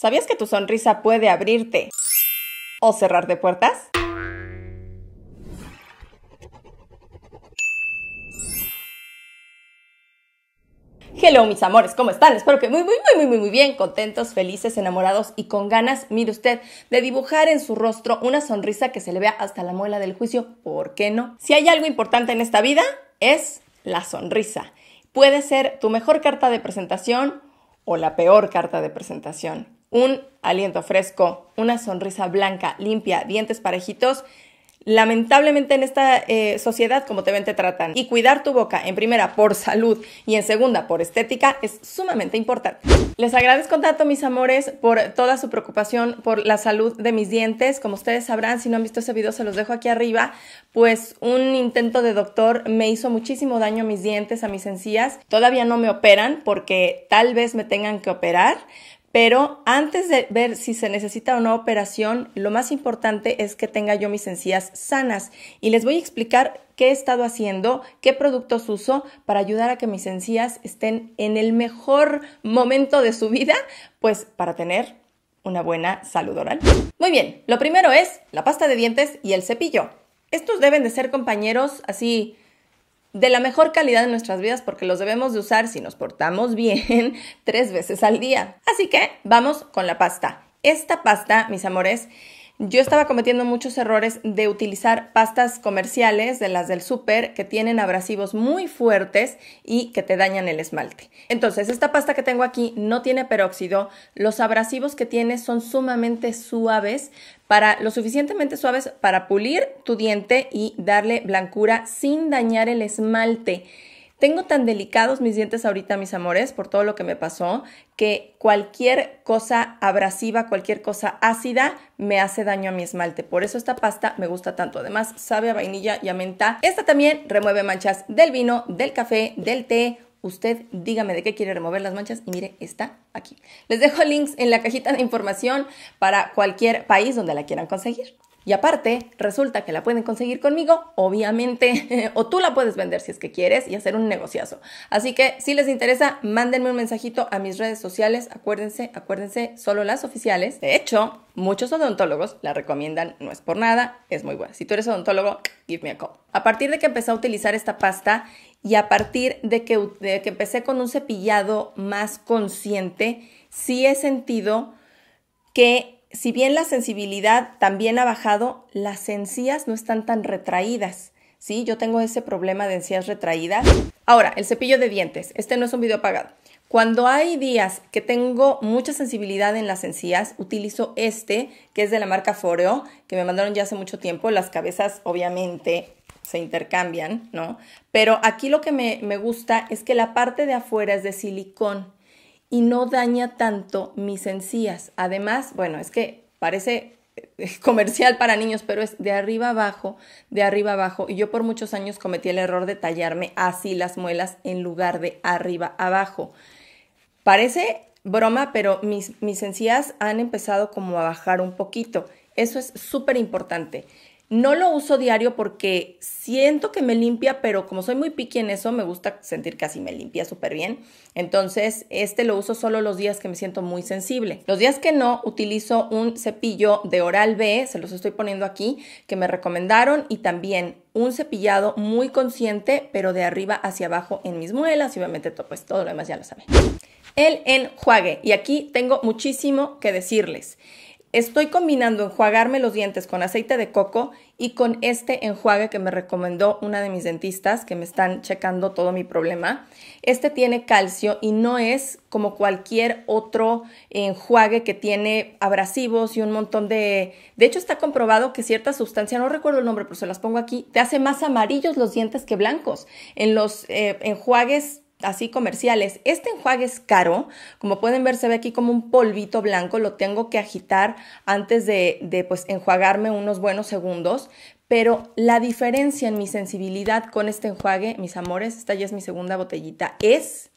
¿Sabías que tu sonrisa puede abrirte o cerrar de puertas? Hello mis amores, ¿cómo están? Espero que muy, muy, muy, muy, muy bien, contentos, felices, enamorados y con ganas, mire usted, de dibujar en su rostro una sonrisa que se le vea hasta la muela del juicio, ¿por qué no? Si hay algo importante en esta vida, es la sonrisa. Puede ser tu mejor carta de presentación o la peor carta de presentación un aliento fresco, una sonrisa blanca, limpia, dientes parejitos. Lamentablemente en esta eh, sociedad como te ven te tratan y cuidar tu boca en primera por salud y en segunda por estética es sumamente importante. Les agradezco tanto mis amores por toda su preocupación por la salud de mis dientes. Como ustedes sabrán, si no han visto ese video se los dejo aquí arriba, pues un intento de doctor me hizo muchísimo daño a mis dientes, a mis encías. Todavía no me operan porque tal vez me tengan que operar, pero antes de ver si se necesita o no operación, lo más importante es que tenga yo mis encías sanas. Y les voy a explicar qué he estado haciendo, qué productos uso para ayudar a que mis encías estén en el mejor momento de su vida, pues para tener una buena salud oral. Muy bien, lo primero es la pasta de dientes y el cepillo. Estos deben de ser compañeros así de la mejor calidad en nuestras vidas porque los debemos de usar si nos portamos bien tres veces al día. Así que vamos con la pasta. Esta pasta, mis amores, yo estaba cometiendo muchos errores de utilizar pastas comerciales de las del super que tienen abrasivos muy fuertes y que te dañan el esmalte. Entonces, esta pasta que tengo aquí no tiene peróxido, los abrasivos que tiene son sumamente suaves, para lo suficientemente suaves para pulir tu diente y darle blancura sin dañar el esmalte. Tengo tan delicados mis dientes ahorita, mis amores, por todo lo que me pasó, que cualquier cosa abrasiva, cualquier cosa ácida me hace daño a mi esmalte. Por eso esta pasta me gusta tanto. Además, sabe a vainilla y a menta. Esta también remueve manchas del vino, del café, del té, Usted dígame de qué quiere remover las manchas y mire, está aquí. Les dejo links en la cajita de información para cualquier país donde la quieran conseguir. Y aparte, resulta que la pueden conseguir conmigo, obviamente, o tú la puedes vender si es que quieres y hacer un negociazo. Así que si les interesa, mándenme un mensajito a mis redes sociales. Acuérdense, acuérdense, solo las oficiales. De hecho, muchos odontólogos la recomiendan, no es por nada, es muy buena. Si tú eres odontólogo, give me a call. A partir de que empecé a utilizar esta pasta y a partir de que, empecé con un cepillado más consciente, sí he sentido que si bien la sensibilidad también ha bajado, las encías no están tan retraídas. Sí, yo tengo ese problema de encías retraídas. Ahora, el cepillo de dientes. Este no es un video apagado. Cuando hay días que tengo mucha sensibilidad en las encías, utilizo este, que es de la marca Foreo, que me mandaron ya hace mucho tiempo. Las cabezas, obviamente, se intercambian, ¿no? Pero aquí lo que me, me gusta es que la parte de afuera es de silicón y no daña tanto mis encías. Además, bueno, es que parece eh, comercial para niños, pero es de arriba abajo, de arriba abajo. Y yo por muchos años cometí el error de tallarme así las muelas en lugar de arriba abajo. Parece broma, pero mis, mis encías han empezado como a bajar un poquito. Eso es súper importante. No lo uso diario porque siento que me limpia, pero como soy muy piqui en eso, me gusta sentir que así me limpia súper bien. Entonces, este lo uso solo los días que me siento muy sensible. Los días que no, utilizo un cepillo de Oral B, se los estoy poniendo aquí, que me recomendaron y también un cepillado muy consciente, pero de arriba hacia abajo en mis muelas y obviamente todo, pues, todo lo demás ya lo saben. El enjuague. Y aquí tengo muchísimo que decirles. Estoy combinando enjuagarme los dientes con aceite de coco y con este enjuague que me recomendó una de mis dentistas que me están checando todo mi problema. Este tiene calcio y no es como cualquier otro enjuague que tiene abrasivos y un montón de... De hecho está comprobado que cierta sustancia, no recuerdo el nombre, pero se las pongo aquí, te hace más amarillos los dientes que blancos. En los eh, enjuagues así comerciales. Este enjuague es caro, como pueden ver se ve aquí como un polvito blanco, lo tengo que agitar antes de, de pues, enjuagarme unos buenos segundos, pero la diferencia en mi sensibilidad con este enjuague, mis amores, esta ya es mi segunda botellita, es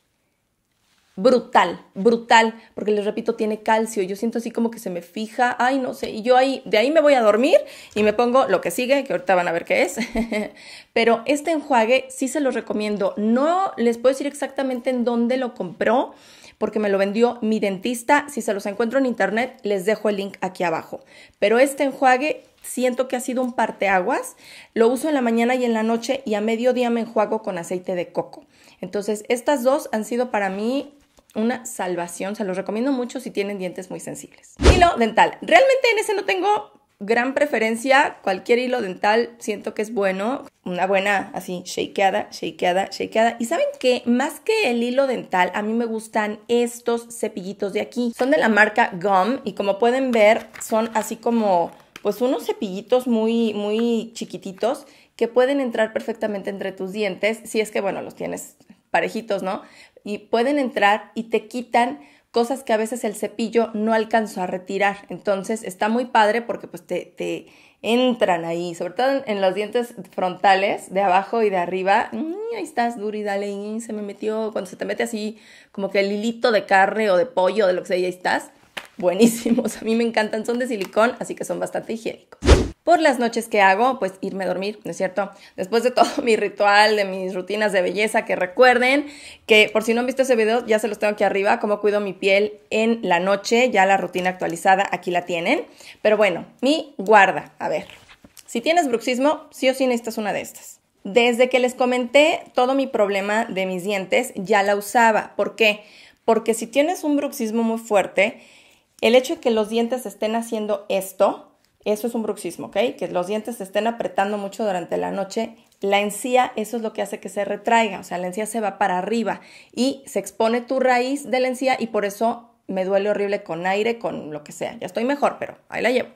brutal, brutal, porque les repito, tiene calcio. Yo siento así como que se me fija, ay, no sé, y yo ahí, de ahí me voy a dormir y me pongo lo que sigue, que ahorita van a ver qué es. Pero este enjuague sí se los recomiendo. No les puedo decir exactamente en dónde lo compró, porque me lo vendió mi dentista. Si se los encuentro en internet, les dejo el link aquí abajo. Pero este enjuague siento que ha sido un parteaguas. Lo uso en la mañana y en la noche y a mediodía me enjuago con aceite de coco. Entonces, estas dos han sido para mí una salvación. Se los recomiendo mucho si tienen dientes muy sensibles. Hilo dental. Realmente en ese no tengo gran preferencia. Cualquier hilo dental siento que es bueno. Una buena así, shakeada, shakeada, shakeada. Y saben que más que el hilo dental, a mí me gustan estos cepillitos de aquí. Son de la marca Gum y como pueden ver, son así como pues unos cepillitos muy, muy chiquititos que pueden entrar perfectamente entre tus dientes, si es que, bueno, los tienes parejitos, ¿no? y pueden entrar y te quitan cosas que a veces el cepillo no alcanzó a retirar. Entonces está muy padre porque pues te, entran ahí, sobre todo en, los dientes frontales, de abajo y de arriba. Mm, ahí estás duro dale, se me metió, cuando se te mete así como que el hilito de carne o de pollo o de lo que sea, ahí estás. Buenísimos, a mí me encantan, son de silicón, así que son bastante higiénicos por las noches que hago, pues irme a dormir, ¿no es cierto? Después de todo mi ritual, de mis rutinas de belleza, que recuerden que por si no han visto ese video, ya se los tengo aquí arriba, cómo cuido mi piel en la noche, ya la rutina actualizada aquí la tienen. Pero bueno, mi guarda, a ver, si tienes bruxismo, sí o sí necesitas una de estas. Desde que les comenté todo mi problema de mis dientes, ya la usaba. ¿Por qué? Porque si tienes un bruxismo muy fuerte, el hecho de que los dientes estén haciendo esto, eso es un bruxismo, ¿ok? Que los dientes se estén apretando mucho durante la noche. La encía, eso es lo que hace que se retraiga, o sea, la encía se va para arriba y se expone tu raíz de la encía y por eso me duele horrible con aire, con lo que sea. Ya estoy mejor, pero ahí la llevo.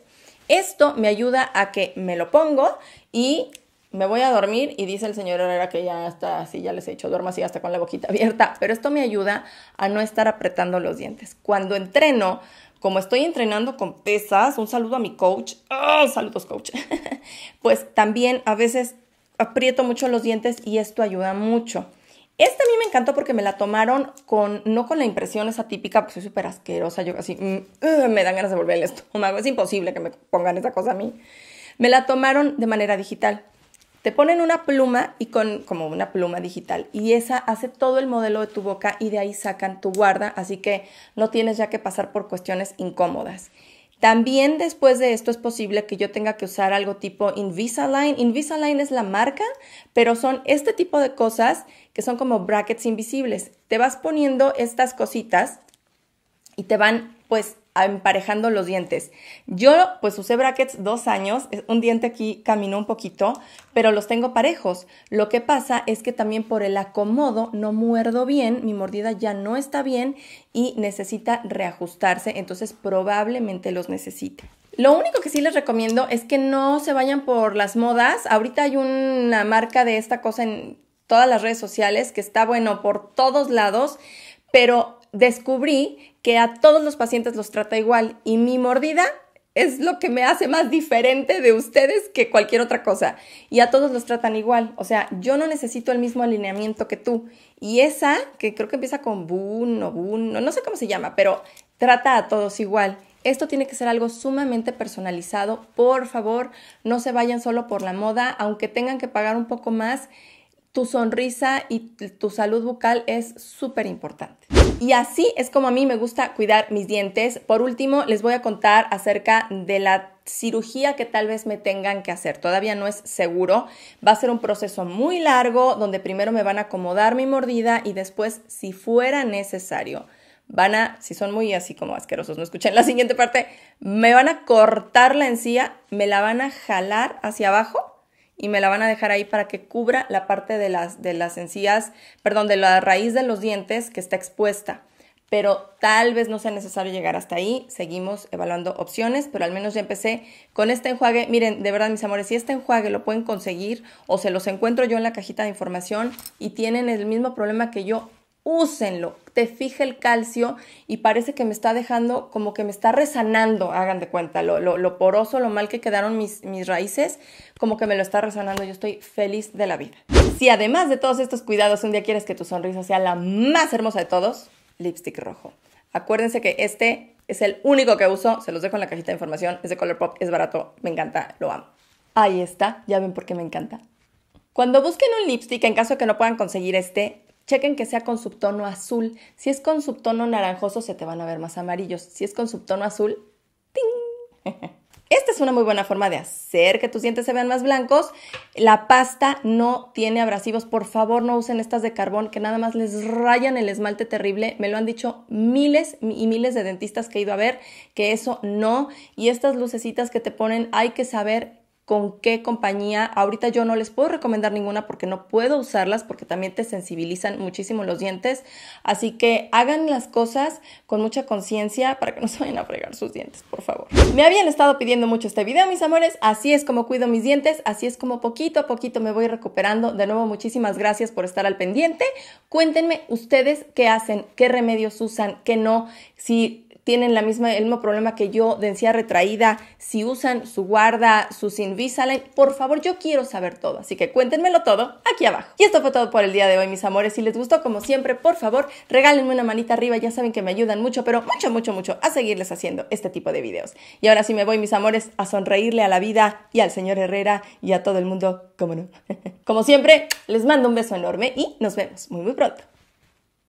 Esto me ayuda a que me lo pongo y me voy a dormir y dice el señor Herrera que ya está así, ya les he hecho duerma así hasta con la boquita abierta, pero esto me ayuda a no estar apretando los dientes. Cuando entreno, como estoy entrenando con pesas, un saludo a mi coach, ¡Ah! saludos coach, pues también a veces aprieto mucho los dientes y esto ayuda mucho. Esta a mí me encantó porque me la tomaron con, no con la impresión esa típica, porque soy súper asquerosa, yo así, mm, me dan ganas de volver el estómago, es imposible que me pongan esa cosa a mí. Me la tomaron de manera digital. Te ponen una pluma y con como una pluma digital y esa hace todo el modelo de tu boca y de ahí sacan tu guarda, así que no tienes ya que pasar por cuestiones incómodas. También después de esto es posible que yo tenga que usar algo tipo Invisalign. Invisalign es la marca, pero son este tipo de cosas que son como brackets invisibles. Te vas poniendo estas cositas y te van pues emparejando los dientes. Yo pues usé brackets dos años, un diente aquí caminó un poquito, pero los tengo parejos. Lo que pasa es que también por el acomodo no muerdo bien, mi mordida ya no está bien y necesita reajustarse, entonces probablemente los necesite. Lo único que sí les recomiendo es que no se vayan por las modas. Ahorita hay una marca de esta cosa en todas las redes sociales que está bueno por todos lados, pero descubrí que a todos los pacientes los trata igual y mi mordida es lo que me hace más diferente de ustedes que cualquier otra cosa. Y a todos los tratan igual. O sea, yo no necesito el mismo alineamiento que tú. Y esa, que creo que empieza con Bun o no sé cómo se llama, pero trata a todos igual. Esto tiene que ser algo sumamente personalizado. Por favor, no se vayan solo por la moda, aunque tengan que pagar un poco más tu sonrisa y tu salud bucal es súper importante. Y así es como a mí me gusta cuidar mis dientes. Por último, les voy a contar acerca de la cirugía que tal vez me tengan que hacer. Todavía no es seguro. Va a ser un proceso muy largo donde primero me van a acomodar mi mordida y después, si fuera necesario, van a, si son muy así como asquerosos, no escuchen la siguiente parte, me van a cortar la encía, me la van a jalar hacia abajo y me la van a dejar ahí para que cubra la parte de las, de las encías, perdón, de la raíz de los dientes que está expuesta. Pero tal vez no sea necesario llegar hasta ahí, seguimos evaluando opciones, pero al menos ya empecé con este enjuague. Miren, de verdad mis amores, si este enjuague lo pueden conseguir o se los encuentro yo en la cajita de información y tienen el mismo problema que yo, úsenlo. Te fija el calcio y parece que me está dejando, como que me está resanando, hagan de cuenta, lo, lo, poroso, lo mal que quedaron mis, mis raíces, como que me lo está resanando. Yo estoy feliz de la vida. Si además de todos estos cuidados un día quieres que tu sonrisa sea la más hermosa de todos, lipstick rojo. Acuérdense que este es el único que uso, se los dejo en la cajita de información, es de Colourpop, es barato, me encanta, lo amo. Ahí está, ya ven por qué me encanta. Cuando busquen un lipstick, en caso que no puedan conseguir este, Chequen que sea con subtono azul. Si es con subtono naranjoso, se te van a ver más amarillos. Si es con subtono azul, ¡ting! Esta es una muy buena forma de hacer que tus dientes se vean más blancos. La pasta no tiene abrasivos. Por favor, no usen estas de carbón que nada más les rayan el esmalte terrible. Me lo han dicho miles y miles de dentistas que he ido a ver que eso no. Y estas lucecitas que te ponen, hay que saber con qué compañía. Ahorita yo no les puedo recomendar ninguna porque no puedo usarlas porque también te sensibilizan muchísimo los dientes. Así que hagan las cosas con mucha conciencia para que no se vayan a fregar sus dientes, por favor. Me habían estado pidiendo mucho este video, mis amores. Así es como cuido mis dientes, así es como poquito a poquito me voy recuperando. De nuevo, muchísimas gracias por estar al pendiente. Cuéntenme ustedes qué hacen, qué remedios usan, qué no, si tienen la misma, el mismo problema que yo, de encía retraída, si usan su guarda, su Invisalign, por favor, yo quiero saber todo. Así que cuéntenmelo todo aquí abajo. Y esto fue todo por el día de hoy, mis amores. Si les gustó, como siempre, por favor, regálenme una manita arriba. Ya saben que me ayudan mucho, pero mucho, mucho, mucho a seguirles haciendo este tipo de videos. Y ahora sí me voy, mis amores, a sonreírle a la vida y al señor Herrera y a todo el mundo, como no. como siempre, les mando un beso enorme y nos vemos muy, muy pronto.